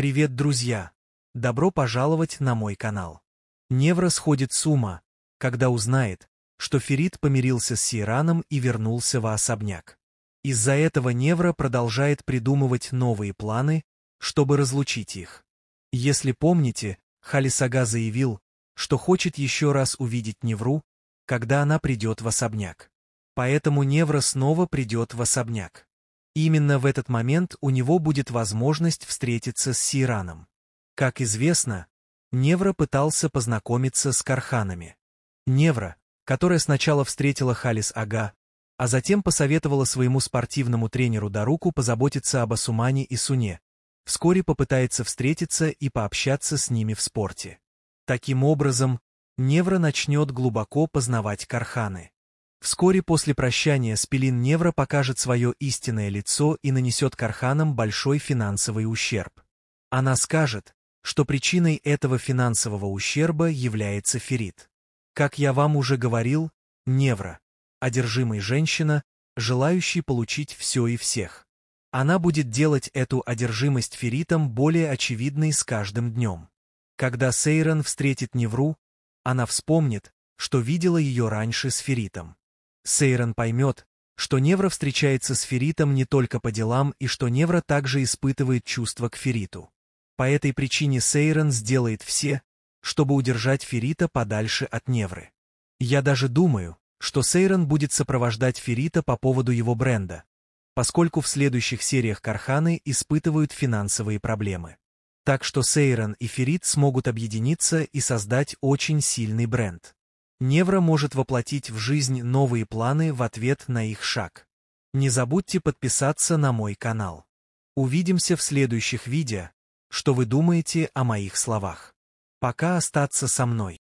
Привет, друзья! Добро пожаловать на мой канал. Невра сходит с ума, когда узнает, что Ферит помирился с Сираном и вернулся в особняк. Из-за этого Невра продолжает придумывать новые планы, чтобы разлучить их. Если помните, Халисага заявил, что хочет еще раз увидеть Невру, когда она придет в особняк. Поэтому Невра снова придет в особняк. Именно в этот момент у него будет возможность встретиться с Сираном. Как известно, Невра пытался познакомиться с Карханами. Невра, которая сначала встретила Халис Ага, а затем посоветовала своему спортивному тренеру Даруку позаботиться об Асумане и Суне, вскоре попытается встретиться и пообщаться с ними в спорте. Таким образом, Невра начнет глубоко познавать Карханы. Вскоре после прощания Спилин Невра покажет свое истинное лицо и нанесет Карханам большой финансовый ущерб. Она скажет, что причиной этого финансового ущерба является Ферит. Как я вам уже говорил, Невра, одержимая женщина, желающая получить все и всех. Она будет делать эту одержимость Феритом более очевидной с каждым днем. Когда Сейрон встретит Невру, она вспомнит, что видела ее раньше с Феритом. Сейрон поймет, что Невра встречается с Феритом не только по делам и что Невра также испытывает чувства к Фериту. По этой причине Сейрон сделает все, чтобы удержать Ферита подальше от Невры. Я даже думаю, что Сейрон будет сопровождать Ферита по поводу его бренда, поскольку в следующих сериях Карханы испытывают финансовые проблемы. Так что Сейрон и Ферит смогут объединиться и создать очень сильный бренд. Невра может воплотить в жизнь новые планы в ответ на их шаг. Не забудьте подписаться на мой канал. Увидимся в следующих видео, что вы думаете о моих словах. Пока остаться со мной.